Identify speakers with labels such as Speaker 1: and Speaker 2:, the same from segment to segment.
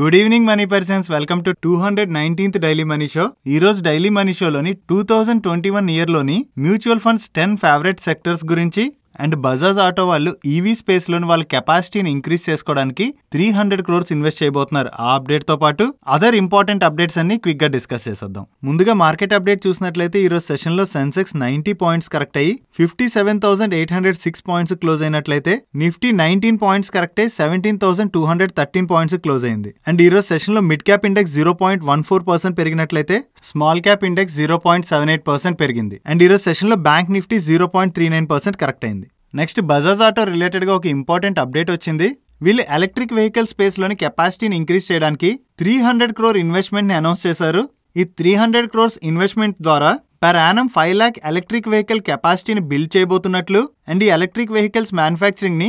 Speaker 1: good evening money persons welcome to two hundred nineteenth daily money show ఈ రోజు daily money షోలోని two thousand twenty one ఇయర్లోని mutual funds ten favourite sectors గురించి and Bajaj auto వాళ్ళు EV e స్పేస్లోని వాళ్ళ కెపాసిటీని ఇంక్రీజ్ చేసుకోవడానికి త్రీ హండ్రెడ్ క్రోర్స్ ఇన్వెస్ట్ చేయబోతున్నారు ఆ అప్డేట్తో పాటు అదర్ ఇంపార్టెంట్ అప్డేట్స్ అన్ని క్విక్గా డిస్కస్ చేసేద్దాం ముందుగా మార్కెట్ అప్డేట్ చూసినట్లయితే ఈరోజు సెషన్లో సెన్సెక్స్ నైన్టీ పాయింట్స్ కరెక్ట్ అయ్యి fifty seven thousand eight hundred six points close అయినట్లయితే నిఫ్టీ నైన్టీన్ పాయింట్స్ కరెక్ట్ అయ్యి seventeen thousand two hundred thirteen points close అయింది అండ్ ఈరోజు సెషన్లో mid cap index zero point one four percent పెరిగినట్లయితే small cap index zero point seven eight percent పెరిగింది and ఈరోజు సెషన్లో bank Nifty zero point three nine percent correct అయింది next Bajaj auto రిలేటెడ్గా ఒక ఇంపార్టెంట్ అప్డేట్ వచ్చింది వీళ్ళు ఎలక్ట్రిక్ వెహికల్ స్పేస్లోని కెపాసిటీని ఇంక్రీజ్ చేయడానికి త్రీ హండ్రెడ్ క్రోర్ ఇన్వెస్ట్మెంట్ని అనౌన్స్ చేశారు ఈ త్రీ హండ్రెడ్ క్రోర్స్ ఇన్వెస్ట్మెంట్ ద్వారా per annum five lakh electric vehicle capacity build చేయబోతున్నట్లు అండ్ ఈ ఎలక్ట్రిక్ వెహికల్స్ మ్యానుఫ్యాక్చరింగ్ ని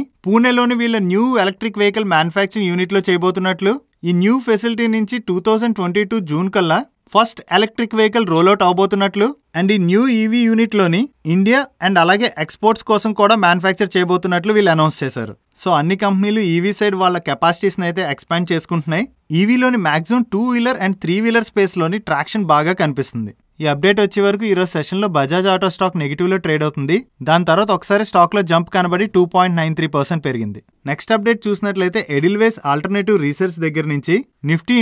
Speaker 1: వీళ్ళ న్యూ ఎలక్ట్రిక్ వెహికల్ మ్యానుఫ్యాక్చరింగ్ యూనిట్లో చేయబోతున్నట్లు ఈ న్యూ ఫెసిలిటీ నుంచి two thousand twenty two June కల్లా ఫస్ట్ ఎలక్ట్రిక్ వెహికల్ రోల్అవుట్ అవబోతున్నట్లు అండ్ ఈ న్యూ ఈవీ e యూనిట్లోని ఇండియా అండ్ అలాగే ఎక్స్పోర్ట్స్ కోసం కూడా మ్యానుఫ్యాక్చర్ చేయబోతున్నట్లు వీళ్ళు అనౌన్స్ చేశారు సో అన్ని కంపెనీలు ఈవీ e సైడ్ వాళ్ళ కెపాసిటీస్ని అయితే ఎక్స్పాండ్ చేసుకుంటున్నాయి ఈవీలోని e maximum two wheeler and three wheeler స్పేస్లోని ట్రాక్షన్ బాగా కనిపిస్తుంది ఈ అప్డేట్ వచ్చే వరకు ఈరోజు సెషన్లో బజాజ్ ఆటో స్టాక్ నెగిటివ్లో ట్రేడ్ అవుతుంది దాని తర్వాత ఒకసారి స్టాక్లో జంప్ కనబడి two point nine three percent పెరిగింది నెక్స్ట్ అప్డేట్ చూసినట్లయితే ఎడిల్వేస్ ఆల్టర్నేటివ్ రీసెర్చ్ దగ్గర నుంచి నిఫ్టీ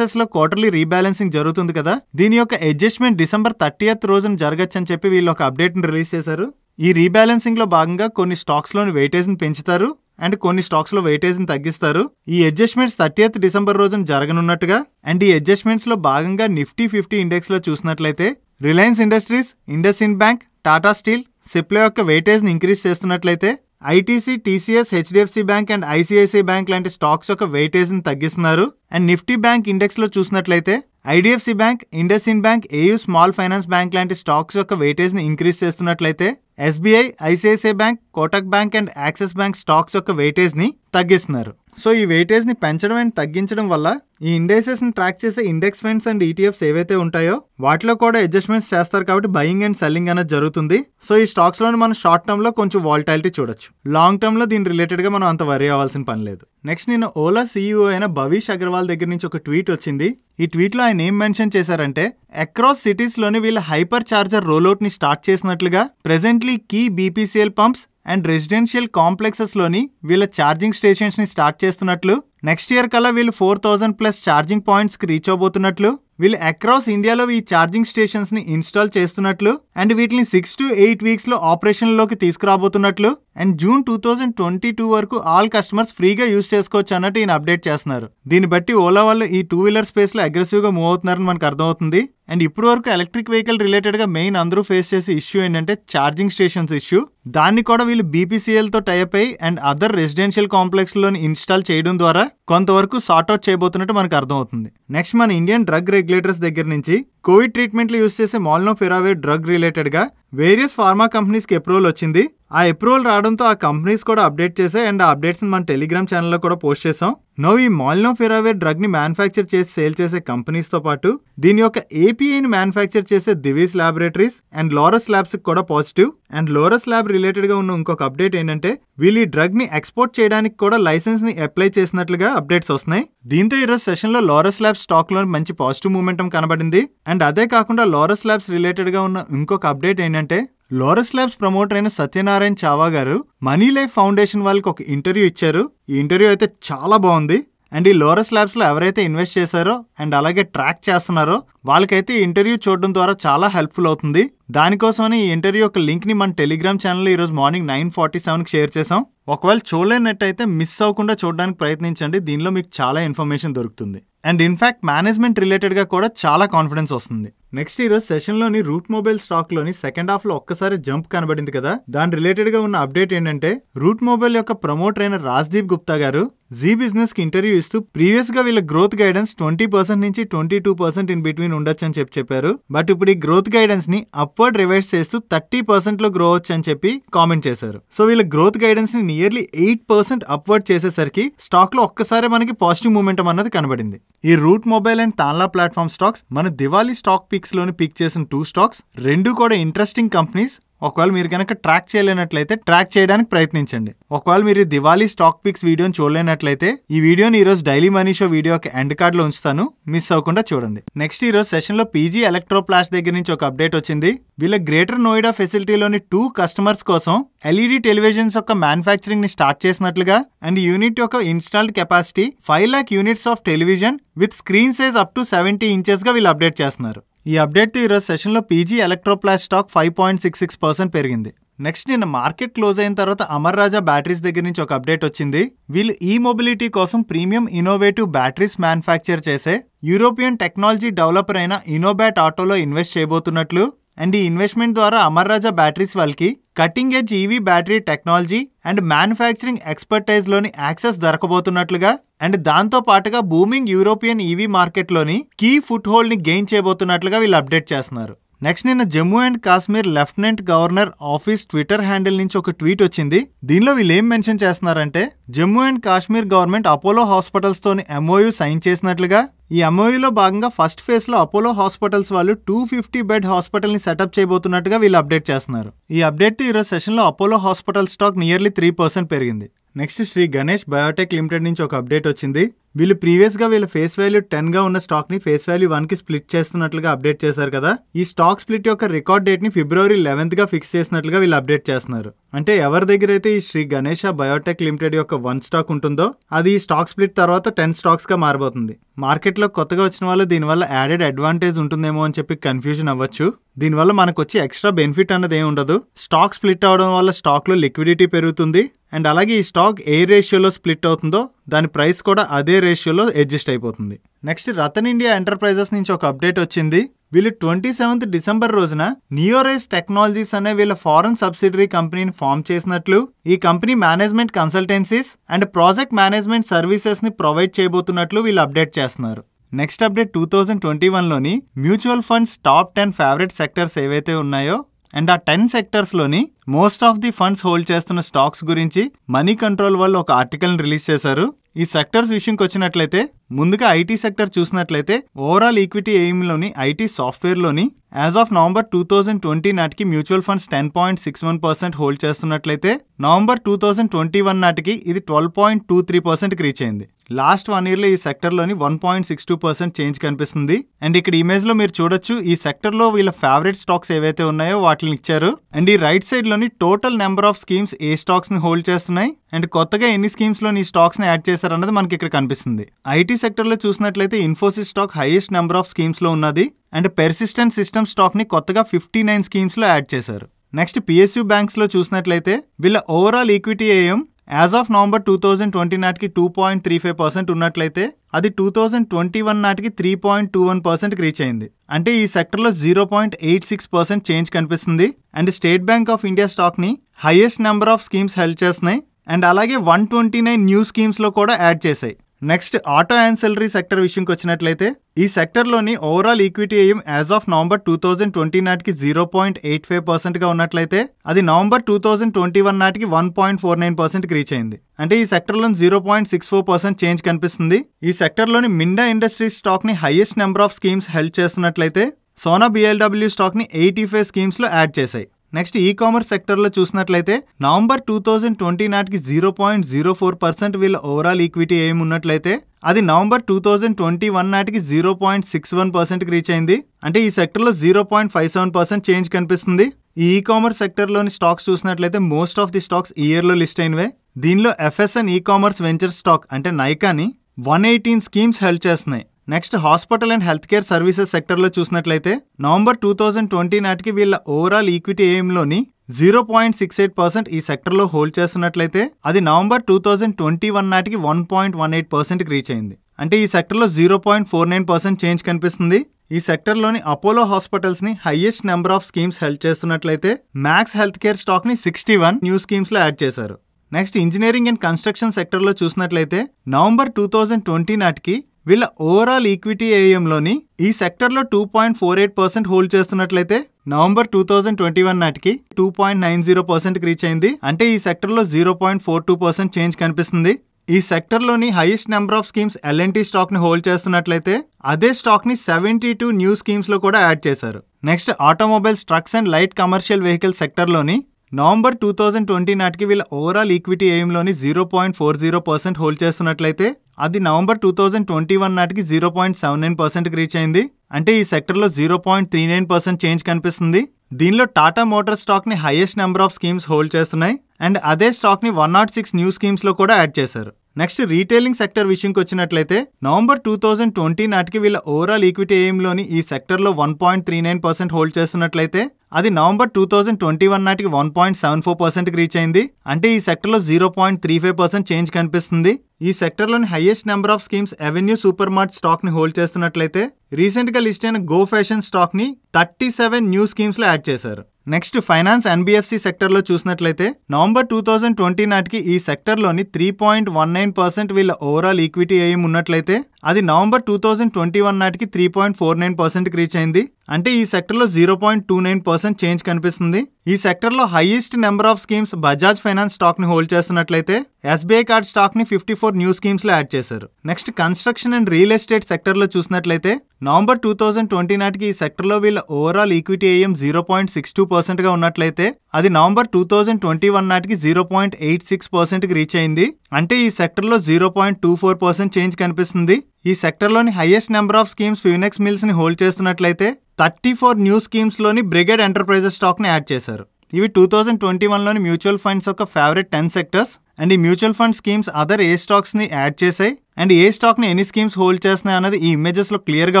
Speaker 1: లో క్వార్టర్లీ రీబ్యాలెన్సింగ్ జరుగుతుంది కదా దీని యొక్క అడ్జస్ట్మెంట్ డిసెంబర్ థర్టీయత్ రోజున జరగచ్చని చెప్పి వీళ్ళు ఒక అప్డేట్ని రిలీజ్ చేశారు ఈ రీబ్యాలెన్సింగ్లో భాగంగా కొన్ని స్టాక్స్లోని వెయిటేజ్ని పెంచుతారు అండ్ కొన్ని స్టాక్స్ లో వెయిటేజ్ని తగ్గిస్తారు ఈ అడ్జస్ట్మెంట్స్ థర్టీఎత్ డిసెంబర్ రోజున జరగనున్నట్టుగా అండ్ ఈ అడ్జస్ట్మెంట్స్ లో భాగంగా నిఫ్టీ ఫిఫ్టీ ఇండెక్స్ లో చూసినట్లయితే Reliance Industries IndusInd bank Tata steel సిప్లో యొక్క వెయిటేజ్ని ఇంక్రీజ్ చేస్తున్నట్లయితే ITC TCS HDFC bank and ICICI bank లాంటి స్టాక్స్ యొక్క వెయిటేజ్ ని తగ్గిస్తున్నారు అండ్ నిఫ్టీ బ్యాంక్ ఇండెక్స్ లో చూసినట్లయితే IDFC bank IndusInd bank AU small finance bank లాంటి స్టాక్స్ యొక్క వెయిటేజ్ని ఇంక్రీజ్ చేస్తున్నట్లయితే SBI ICICI bank Kotak bank and Axis bank stocks యొక్క వెయిటేజ్ని తగ్గిస్తున్నారు సో ఈ వెయిటేజ్ని పెంచడం అండ్ తగ్గించడం వల్ల ఈ ఇండెక్సెస్ని ట్రాక్ చేసే ఇండెక్స్ ఫండ్స్ అండ్ ఈటీఎఫ్స్ ఏవైతే ఉంటాయో వాటిలో కూడా అడ్జస్ట్మెంట్స్ చేస్తారు కాబట్టి బయింగ్ అండ్ సెల్లింగ్ అనేది జరుగుతుంది సో ఈ స్టాక్స్లోని మనం షార్ట్ టర్మ్లో కొంచెం వాల్టాలిటీ చూడొచ్చు లాంగ్ టర్మ్లో దీని రిలేటెడ్గా మనం అంత వరి అవ్వాల్సిన పని లేదు నెక్స్ట్ నేను ఓలా సీఈఓ e అయిన భవిష్ అగర్వాల్ దగ్గర నుంచి ఒక ట్వీట్ వచ్చింది ఈ ట్వీట్లో ఆయన ఏం మెన్షన్ చేశారంటే అక్రాస్ సిటీస్లోని వీళ్ళ హైపర్ చార్జర్ రోల్అవుట్ని స్టార్ట్ చేసినట్లుగా presently key BPCL pumps and residential కాంప్లెక్సెస్లోని వీళ్ళ ఛార్జింగ్ స్టేషన్స్ని స్టార్ట్ చేస్తున్నట్లు నెక్స్ట్ ఇయర్ కల్లా వీళ్ళు ఫోర్ థౌజండ్ ప్లస్ ఛార్జింగ్ పాయింట్స్కి రీచ్ అవబోతున్నట్లు వీళ్ళు అక్రాస్ ఇండియాలో ఈ ఛార్జింగ్ స్టేషన్స్ ని ఇన్స్టాల్ చేస్తున్నట్లు అండ్ వీటిని సిక్స్ టు ఎయిట్ వీక్స్ లో ఆపరేషన్ లోకి తీసుకురాబోతున్నట్లు and June two thousand twenty two వరకు ఆల్ కస్టమర్స్ ఫ్రీగా యూజ్ చేసుకోవచ్చు అన్నట్టు ఈయన అప్డేట్ చేస్తున్నారు దీన్ని బట్టి ఓలా వాళ్ళు ఈ టూ వీలర్ స్పేస్ లో అగ్రెసివ్ గా మూవ్ అవుతున్నారని మనకు అర్థమవుతుంది అండ్ ఇప్పుడు వరకు ఎలక్ట్రిక్ వెహికల్ రిలేటెడ్ గా మెయిన్ అందరూ ఫేస్ చేసే ఇష్యూ ఏంటంటే ఛార్జింగ్ స్టేషన్స్ ఇష్యూ దాన్ని కూడా వీళ్ళు బీపీసీఎల్ తో టైప్ అయ్యి అండ్ అదర్ రెసిడెన్షియల్ కాంప్లెక్స్ లోని ఇన్స్టాల్ చేయడం ద్వారా కొంతవరకు సార్ట్అవుట్ చేయబోతున్నట్టు మనకు అర్థమవుతుంది నెక్స్ట్ మన ఇండియన్ డ్రగ్ రెగ్యులేటర్స్ దగ్గర నుంచి కోవిడ్ ట్రీట్మెంట్లు యూస్ చేసే మాల్నోఫెరావేర్ డ్రగ్ రిలేటెడ్గా వేరియస్ ఫార్మా కంపెనీస్కి అప్రూవల్ వచ్చింది ఆ అప్రూవల్ రావడంతో ఆ కంపెనీస్ కూడా అప్డేట్ చేసాయి అండ్ ఆ అప్డేట్స్ని మన టెలిగ్రామ్ ఛానల్లో కూడా పోస్ట్ చేసాం నో ఈ మాల్నోఫెరావేర్ డ్రగ్ని మ్యానుఫ్యాక్చర్ చేసి సేల్ చేసే కంపెనీస్తో పాటు దీని యొక్క ఏపీఐని మ్యానుఫ్యాక్చర్ చేసే దివీస్ ల్యాబొరేటరీస్ అండ్ లోరస్ ల్యాబ్స్కి కూడా పాజిటివ్ అండ్ లోరస్ ల్యాబ్ రిలేటెడ్గా ఉన్న ఇంకొక అప్డేట్ ఏంటంటే వీళ్ళు ఈ డ్రగ్ని ఎక్స్పోర్ట్ చేయడానికి కూడా లైసెన్స్ని అప్లై చేసినట్లుగా అప్డేట్స్ వస్తున్నాయి దీంతో ఈరోజు సెషన్లో లోరస్ ల్యాబ్ స్టాక్లో మంచి పాజిటివ్ మూమెంటం కనబడింది అండ్ అండ్ అదే కాకుండా లోరస్ ల్యాబ్స్ రిలేటెడ్గా ఉన్న ఇంకొక అప్డేట్ ఏంటంటే లోరస్ ల్యాబ్స్ ప్రమోటర్ అయిన సత్యనారాయణ చావా గారు మనీ లైఫ్ ఫౌండేషన్ వాళ్ళకి ఒక ఇంటర్వ్యూ ఇచ్చారు ఈ ఇంటర్వ్యూ అయితే చాలా బాగుంది అండ్ ఈ లోరస్ ల్యాబ్స్లో ఎవరైతే ఇన్వెస్ట్ చేశారో అండ్ అలాగే ట్రాక్ చేస్తున్నారో వాళ్ళకైతే ఈ ఇంటర్వ్యూ చూడడం ద్వారా చాలా హెల్ప్ఫుల్ అవుతుంది దానికోసమని ఈ ఇంటర్వ్యూ యొక్క లింక్ని మన టెలిగ్రామ్ ఛానల్లో ఈరోజు మార్నింగ్ నైన్ ఫార్టీ సెవెన్కి షేర్ చేసాం ఒకవేళ చూడలేనట్టు అయితే మిస్ అవ్వకుండా చూడడానికి ప్రయత్నించండి దీనిలో మీకు చాలా ఇన్ఫర్మేషన్ దొరుకుతుంది అండ్ ఇన్ఫ్యాక్ట్ మేనేజ్మెంట్ రిలేటెడ్గా కూడా చాలా కాన్ఫిడెన్స్ వస్తుంది నెక్స్ట్ ఈరోజు సెషన్లోని రూట్ మొబైల్ స్టాక్ లోని సెకండ్ హాఫ్లో ఒక్కసారి జంప్ కనబడింది కదా దాని రిలేటెడ్గా ఉన్న అప్డేట్ ఏంటంటే రూట్ మొబైల్ యొక్క ప్రమోటర్ అయిన రాజ్దీప్ గుప్తా గారు జీ బిజినెస్ కి ఇంటర్వ్యూ ఇస్తూ ప్రీవియస్గా వీళ్ళ గ్రోత్ గైడెన్స్ ట్వంటీ పర్సెంట్ నుంచి twenty two percent in between ఉండొచ్చు అని చెప్పి చెప్పారు బట్ ఇప్పుడు ఈ గ్రోత్ గైడెన్స్ని అప్వర్డ్ రివైజ్ చేస్తూ థర్టీ పర్సెంట్ లో గ్రో అవచ్చు అని చెప్పి కామెంట్ చేశారు సో వీళ్ళ గ్రోత్ గైడెన్స్ని నియర్లీ ఎయిట్ పర్సెంట్ అప్వర్డ్ చేసేసరికి స్టాక్ లో ఒక్కసారి మనకి పాజిటివ్ మూమెంట్ అన్నది కనబడింది ఈ Route Mobile and Tanla Platform stocks మన దివాళీ స్టాక్ పిక్స్లోని పిక్ చేసిన టూ స్టాక్స్ రెండు కూడా ఇంట్రెస్టింగ్ కంపెనీస్ ఒకవేళ మీరు కనుక ట్రాక్ చేయలేనట్లయితే ట్రాక్ చేయడానికి ప్రయత్నించండి ఒకవేళ మీరు దివాళీ స్టాక్ పిక్స్ వీడియోని చూడలేనట్లయితే ఈ వీడియోని ఈరోజు డైలీ మనీ షో వీడియోకి ఎండ్ కార్డ్లో ఉంచుతాను మిస్ అవ్వకుండా చూడండి నెక్స్ట్ ఈరోజు సెషన్లో పీజీ ఎలక్ట్రోప్లాష్ దగ్గర నుంచి ఒక అప్డేట్ వచ్చింది వీళ్ళ గ్రేటర్ నోయిడా ఫెసిలిటీలోని టూ కస్టమర్స్ కోసం ఎల్ఈడి టెలివిజన్స్ e యొక్క మ్యానుఫ్యాక్చరింగ్ ని స్టార్ట్ చేసినట్లుగా అండ్ యూనిట్ యొక్క installed capacity five lakh units of television with screen size up to seventy inches గా వీళ్ళు అప్డేట్ చేస్తున్నారు ఈ అప్డేట్తో ఈరోజు సెషన్లో PG Electroplast stock five point six six percent పెరిగింది నెక్స్ట్ నిన్న మార్కెట్ క్లోజ్ అయిన తర్వాత అమర్ రాజా బ్యాటరీస్ దగ్గర నుంచి ఒక అప్డేట్ వచ్చింది వీళ్ళు ఈ మొబిలిటీ కోసం ప్రీమియం ఇన్నోవేటివ్ బ్యాటరీస్ మ్యానుఫ్యాక్చర్ చేసే యూరోపియన్ టెక్నాలజీ డెవలపర్ అయిన ఇన్నోబ్యాట్ ఆటోలో ఇన్వెస్ట్ చేయబోతున్నట్లు అండ్ ఈ ఇన్వెస్ట్మెంట్ ద్వారా అమర్ రాజా బ్యాటరీస్ వాళ్ళకి cutting edge EV battery technology and manufacturing expertise లోని యాక్సెస్ దొరకబోతున్నట్లుగా అండ్ దాంతో పాటుగా బూమింగ్ యూరోపియన్ ఈవీ మార్కెట్లోని కీ ఫుట్ హోల్డ్ ని గెయిన్ చేయబోతున్నట్లుగా వీళ్ళు అప్డేట్ చేస్తున్నారు నెక్స్ట్ నిన్న Jammu and Kashmir lieutenant governor office Twitter handle నుంచి ఒక ట్వీట్ వచ్చింది దీనిలో వీళ్ళు ఏం మెన్షన్ చేస్తున్నారంటే Jammu and Kashmir government Apollo Hospitals తోని ఎంఓయూ సైన్ చేసినట్లుగా ఈ ఎంఓయూలో భాగంగా ఫస్ట్ లో అపోలో హాస్పిటల్స్ వాళ్ళు టూ ఫిఫ్టీ బెడ్ హాస్పిటల్ని సెటప్ చేయబోతున్నట్టుగా వీళ్ళు అప్డేట్ చేస్తున్నారు ఈ అప్డేట్తో ఈరోజు సెషన్లో Apollo hospital stock nearly three percent పెరిగింది next Shri Ganesh Biotech Limited నుంచి ఒక అప్డేట్ వచ్చింది వీళ్ళు ప్రీవియస్గా వీళ్ళ ఫేస్ వాల్యూ టెన్గా ఉన్న స్టాక్ని ఫేస్ వాల్యూ కి స్ప్లిట్ చేస్తున్నట్లుగా అప్డేట్ చేశారు కదా ఈ స్టాక్ స్ప్లిట్ యొక్క రికార్డ్ డేట్ని ఫిబ్రవరి లెవెన్త్గా ఫిక్స్ చేసినట్లుగా వీళ్ళు అప్డేట్ చేస్తున్నారు అంటే ఎవరి దగ్గర అయితే ఈ శ్రీ గణేష బయోటెక్ లిమిటెడ్ యొక్క వన్ స్టాక్ ఉంటుందో అది ఈ స్టాక్ స్ప్లిట్ తర్వాత టెన్ స్టాక్స్గా మారిపోతుంది మార్కెట్లో కొత్తగా వచ్చిన వాళ్ళు దీనివల్ల యాడెడ్ అడ్వాంటేజ్ ఉంటుందేమో అని చెప్పి కన్ఫ్యూజన్ అవ్వచ్చు దీనివల్ల మనకు వచ్చి ఎక్స్ట్రా బెనిఫిట్ అన్నది ఏమి ఉండదు స్టాక్ స్ప్లిట్ అవడం వల్ల స్టాక్లో లిక్విడిటీ పెరుగుతుంది అండ్ అలాగే ఈ స్టాక్ ఏ రేషియోలో స్ప్లిట్ అవుతుందో దాని ప్రైస్ కూడా అదే రేషియోలో అడ్జస్ట్ అయిపోతుంది నెక్స్ట్ రతన్ ఇండియా ఎంటర్ప్రైజెస్ నుంచి ఒక అప్డేట్ వచ్చింది వీళ్ళు ట్వంటీ సెవెంత్ డిసెంబర్ రోజున నియోరేస్ టెక్నాలజీస్ అనే వీళ్ళ ఫారెన్ సబ్సిడరీ కంపెనీని ఫామ్ చేసినట్లు ఈ company management consultancies and project management services ని ప్రొవైడ్ చేయబోతున్నట్లు వీళ్ళు అప్డేట్ చేస్తున్నారు next update two thousand twenty వన్లోని mutual funds top ten favourite sectors ఏవైతే ఉన్నాయో అండ్ ఆ టెన్ సెక్టర్స్లోని most of the funds hold చేస్తున్న స్టాక్స్ గురించి మనీ కంట్రోల్ వాళ్ళు ఒక ఆర్టికల్ని రిలీజ్ చేశారు ఈ సెక్టర్స్ విషయంకి వచ్చినట్లయితే ముందుగా ఐటీ సెక్టర్ చూసినట్లయితే ఓవరాల్ ఈక్విటీ ఎయిమ్లోని ఐటీ సాఫ్ట్వేర్లోని as of November two thousand twenty నాటికి mutual funds ten point six one percent hold చేస్తున్నట్లయితే November two thousand twenty one నాటికి ఇది ట్వెల్వ్ పాయింట్ టూ త్రీ పర్సెంట్కి రీచ్ అయింది లాస్ట్ వన్ ఇయర్లో ఈ సెక్టర్లోని one point six two percent change కనిపిస్తుంది అండ్ ఇక్కడ ఇమేజ్లో మీరు చూడొచ్చు ఈ సెక్టర్లో వీళ్ళ ఫేవరెట్ స్టాక్స్ ఏవైతే ఉన్నాయో వాటిని ఇచ్చారు అండ్ ఈ రైట్ సైడ్లోని టోటల్ నెంబర్ ఆఫ్ స్కీమ్స్ ఏ స్టాక్స్ని హోల్డ్ చేస్తున్నాయి అండ్ కొత్తగా ఎన్ని స్కీమ్స్లో ఈ స్టాక్స్ని యాడ్ చేశారన్నది మనకి ఇక్కడ కనిపిస్తుంది ఐటీ సెక్టర్లో చూసినట్లయితే Infosys stock highest number of స్కీమ్స్లో ఉన్నది అండ్ పెర్సిస్టెంట్ సిస్టమ్ స్టాక్ని కొత్తగా ఫిఫ్టీ నైన్ స్కీమ్స్లో యాడ్ చేశారు నెక్స్ట్ పిఎస్యూ బ్యాంక్స్లో చూసినట్లయితే వీళ్ళ overall equity AM as of November two thousand twenty నాటికి two point three five percent ఉన్నట్లయితే అది టూ థౌజండ్ ట్వంటీ వన్ నాటికి త్రీ పాయింట్ టూ వన్ పర్సెంట్కి రీచ్ అయింది అంటే ఈ సెక్టర్లో zero point eight six percent change కనిపిస్తుంది and State Bank of India స్టాక్ని highest number of schemes help చేస్తున్నాయి అండ్ అలాగే వన్ ట్వంటీ నైన్ న్యూ స్కీమ్స్లో కూడా యాడ్ చేశాయి నెక్స్ట్ ఆటో యాన్సెలరీ సెక్టర్ విషయంకి వచ్చినట్లయితే ఈ సెక్టర్లోని overall equity AUM as of November two thousand twenty నాటికి జీరో పాయింట్ ఎయిట్ ఫైవ్ పర్సెంట్గా ఉన్నట్లయితే అది November two thousand twenty one నాటికి వన్ పాయింట్ ఫోర్ నైన్ పర్సెంట్కి రీచ్ అయింది అంటే ఈ సెక్టర్లో zero point six four percent change కనిపిస్తుంది ఈ సెక్టర్లోని Minda Industries స్టాక్ని highest number of schemes help చేస్తున్నట్లయితే సోనా బిఎల్డబ్ల్యూ స్టాక్ని ఎయిటీ ఫైవ్ స్కీమ్స్లో యాడ్ చేశాయి నెక్స్ట్ ఈ కామర్స్ సెక్టర్లో చూసినట్లయితే నవంబర్ టూ థౌజండ్ ట్వంటీ నాటికి zero point zero four percent వీళ్ళ ఓవరాల్ ఈక్విటీ ఏమి ఉన్నట్లయితే అది November two thousand twenty one నాటికి జీరో పాయింట్ సిక్స్ వన్ పర్సెంట్కి రీచ్ అయింది అంటే ఈ సెక్టర్లో zero point five seven percent change కనిపిస్తుంది ఈ ఈ కామర్స్ సెక్టర్లోని స్టాక్స్ చూసినట్లయితే మోస్ట్ ఆఫ్ ది స్టాక్స్ ఇయర్లో లిస్ట్ అయినవే దీనిలో FSN e commerce venture stock అంటే నైకాని వన్ ఎయిటీన్ స్కీమ్స్ హెల్ప్ చేస్తున్నాయి next hospital and health care services సెక్టర్లో చూసినట్లయితే నవంబర్ టూ థౌజండ్ ట్వంటీ నాటికి వీళ్ళ ఓవరాల్ ఈక్విటీ ఎయిమ్లోని zero point six eight percent ఈ సెక్టర్లో హోల్డ్ చేస్తున్నట్లయితే అది November two thousand twenty one నాటికి వన్ పాయింట్ వన్ ఎయిట్ పర్సెంట్కి రీచ్ అయింది అంటే ఈ సెక్టర్లో zero point four nine percent change కనిపిస్తుంది ఈ సెక్టర్లోని అపోలో హాస్పిటల్స్ని highest number of schemes help చేస్తున్నట్లయితే మ్యాక్స్ హెల్త్ కేర్ స్టాక్ని సిక్స్టీ వన్ న్యూ స్కీమ్స్లో యాడ్ చేశారు నెక్స్ట్ ఇంజనీరింగ్ అండ్ కన్స్ట్రక్షన్ సెక్టర్లో చూసినట్లయితే నవంబర్ టూ థౌజండ్ ట్వంటీ నాటికి వీళ్ళ ఓవరాల్ ఈక్విటీ ఏఎంలోని ఈ సెక్టర్లో two point four eight percent hold చేస్తున్నట్లయితే November two thousand twenty one నాటికి టూ పాయింట్ నైన్ జీరో పర్సెంట్కి రీచ్ అయింది అంటే ఈ సెక్టర్లో zero point four two percent change కనిపిస్తుంది ఈ సెక్టర్లోని highest number of schemes L&T స్టాక్ని హోల్డ్ చేస్తున్నట్లయితే అదే స్టాక్ని సెవెంటీ టూ న్యూ స్కీమ్స్లో కూడా యాడ్ చేశారు next automobiles trucks and light commercial vehicle సెక్టర్లోని నవంబర్ టూ థౌజండ్ ట్వంటీ నాటికి వీళ్ళ ఓవరాల్ ఈక్విటీ ఎయిమ్లోని zero point four zero percent hold చేస్తున్నట్లయితే అది November two thousand twenty one నాటికి జీరో పాయింట్ సెవెన్ నైన్ పర్సెంట్కి రీచ్ అయింది అంటే ఈ సెక్టర్లో zero point three nine percent change కనిపిస్తుంది దీనిలో టాటా మోటార్ స్టాక్ని highest number of schemes hold చేస్తున్నాయి అండ్ అదే స్టాక్ని వన్ నాట్ సిక్స్ న్యూ స్కీమ్స్లో కూడా యాడ్ చేశారు నెక్స్ట్ రీటైలింగ్ సెక్టర్ విషయంకి వచ్చినట్లయితే నవంబర్ టూ థౌజండ్ ట్వంటీ నాటికి వీళ్ళ ఓవరాల్ ఈక్విటీ ఎయిమ్లోని ఈ సెక్టర్లో one point three nine percent hold చేస్తున్నట్లయితే అది November two thousand twenty one నాటికి వన్ పాయింట్ సెవెన్ ఫోర్ పర్సెంట్కి రీచ్ అయింది అంటే ఈ సెక్టర్లో zero point three five percent change కనిపిస్తుంది ఈ సెక్టర్లోని highest number of schemes Avenue Supermart స్టాక్ని హోల్డ్ చేస్తున్నట్లయితే రీసెంట్గా లిస్ట్ అయిన గో ఫ్యాషన్ స్టాక్ని థర్టీ సెవెన్ న్యూ స్కీమ్స్లో యాడ్ చేశారు నెక్స్ట్ ఫైనాన్స్ ఎన్బిఎఫ్సి సెక్టర్లో చూసినట్లయితే నవంబర్ టూ థౌజండ్ ట్వంటీ నాటికి ఈ సెక్టర్లోని three point one nine percent వీళ్ళ ఓవరాల్ ఈక్విటీ ఏం ఉన్నట్లయితే అది November two thousand twenty one నాటికి త్రీ పాయింట్ ఫోర్ నైన్ పర్సెంట్కి రీచ్ అయింది అంటే ఈ సెక్టర్లో zero point two nine percent change కనిపిస్తుంది ఈ సెక్టర్లో highest number of schemes Bajaj Finance స్టాక్ని హోల్డ్ చేస్తున్నట్లయితే ఎస్బీఐ కార్డ్ స్టాక్ని ఫిఫ్టీ ఫోర్ న్యూ స్కీమ్స్లో యాడ్ చేశారు next construction and real estate సెక్టర్లో చూసినట్లయితే నవంబర్ టూ థౌజండ్ ట్వంటీ నాటికి ఈ సెక్టర్లో వీళ్ళ overall equity AM zero point six two పర్సెంట్గా ఉన్నట్లయితే అది November two thousand twenty one నాటికి జీరో పాయింట్ ఎయిట్ సిక్స్ పర్సెంట్కి రీచ్ అయింది అంటే ఈ సెక్టర్లో zero point two four percent change కనిపిస్తుంది ఈ సెక్టర్లోని highest number of schemes Phoenix మిల్స్ని హోల్డ్ చేస్తున్నట్లయితే థర్టీ ఫోర్ న్యూ స్కీమ్స్లోని బ్రిగేడ్ ఎంటర్ప్రైజెస్ స్టాక్ని యాడ్ చేశారు ఇవి టూ థౌజండ్ ట్వంటీ వన్లోని మ్యూచువల్ ఫండ్స్ యొక్క ఫేవరెట్ టెన్ సెక్టర్స్ అండ్ ఈ మ్యూచువల్ ఫండ్ స్కీమ్స్ అదర్ ఏ స్టాక్స్ని యాడ్ చేశాయి అండ్ ఏ స్టాక్ని ఎన్ని స్కీమ్స్ హోల్డ్ చేస్తున్నాయి అన్నది ఈ ఇమేజెస్ క్లియర్ క్లియర్గా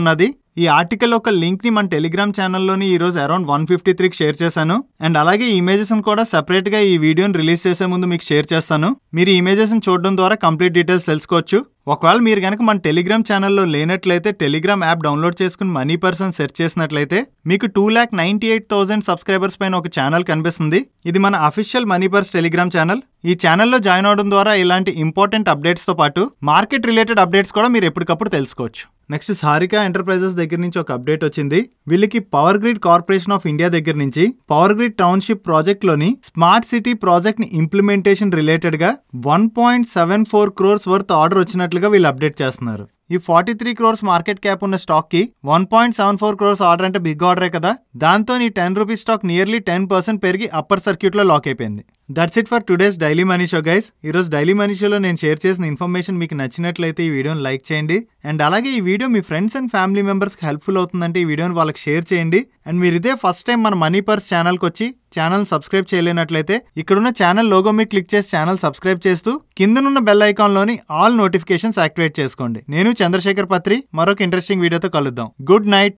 Speaker 1: ఉన్నది ఈ ఆర్టికల్ ఒక లింక్ని మన టెలిగ్రామ్ ఛానల్లోని ఈరోజు అరౌండ్ వన్ ఫిఫ్టీ త్రీకి షేర్ చేశాను అండ్ అలాగే ఇమేజెస్ కూడా సెపరేట్ గా ఈ వీడియోని రిలీజ్ చేసే ముందు మీకు షేర్ చేస్తాను మీరు ఇమేజెస్ చూడడం ద్వారా కంప్లీట్ డీటెయిల్స్ తెలుసుకోవచ్చు ఒకవేళ మీరు కనుక మన టెలిగ్రామ్ ఛానల్లో లేనట్లయితే టెలిగ్రామ్ యాప్ డౌన్లోడ్ చేసుకుని మనీ పర్సన్ సెర్చ్ చేసినట్లయితే మీకు two lakh ninety eight thousand subscribers పైన ఒక ఛానల్ కనిపిస్తుంది ఇది మన official Money Purse Telegram channel ఈ ఛానల్లో జాయిన్ అవడం ద్వారా ఇలాంటి ఇంపార్టెంట్ అప్డేట్స్తో పాటు మార్కెట్ రిలేటెడ్ అప్డేట్స్ కూడా మీరు ఎప్పటికప్పుడు తెలుసుకోవచ్చు నెక్స్ట్ హారిక ఎంటర్ప్రైజెస్ దగ్గర నుంచి ఒక అప్డేట్ వచ్చింది వీళ్ళకి Power Grid Corporation of India దగ్గర నుంచి పవర్ గ్రిడ్ టౌన్షిప్ ప్రాజెక్ట్ లోని స్మార్ట్ సిటీ ప్రాజెక్ట్ ని ఇంప్లిమెంటేషన్ రిలేటెడ్ గా one point seven four crores worth order వచ్చినట్లుగా వీళ్ళు అప్డేట్ చేస్తున్నారు ఈ forty three crores market cap ఉన్న స్టాక్ కి one point seven four crores order అంటే బిగ్ ఆర్డరే కదా దాంతో ఈ ten rupees stock nearly ten percent పెరిగి అప్పర్ సర్క్యూట్ లో లాక్ అయిపోయింది that's it for today's daily money show guys ఈరోజు డైలీ మనీ షోలో నేను షేర్ చేసిన ఇన్ఫర్మేషన్ మీకు నచ్చినట్లయితే ఈ వీడియోని లైక్ చేయండి అండ్ అలాగే ఈ వీడియో మీ ఫ్రెండ్స్ అండ్ ఫ్యామిలీ మెంబర్స్కి హెల్ప్ఫుల్ అవుతుందంటే ఈ వీడియోని వాళ్ళకి షేర్ చేయండి అండ్ మీరు ఇదే ఫస్ట్ టైం మన మనీ పర్స్ ఛానల్కి వచ్చి ఛానల్ సబ్స్క్రైబ్ చేయలేనట్లయితే ఇక్కడున్న ఛానల్ లోగో మీకు క్లిక్ చేసి ఛానల్ సబ్స్క్రైబ్ చేస్తూ కిందనున్న బెల్ ఐకాన్లోని ఆల్ నోటిఫికేషన్స్ యాక్టివేట్ చేసుకోండి నేను చంద్రశేఖర్ పత్రి మరొక ఇంట్రెస్టింగ్ వీడియోతో కలుద్దాం గుడ్ నైట్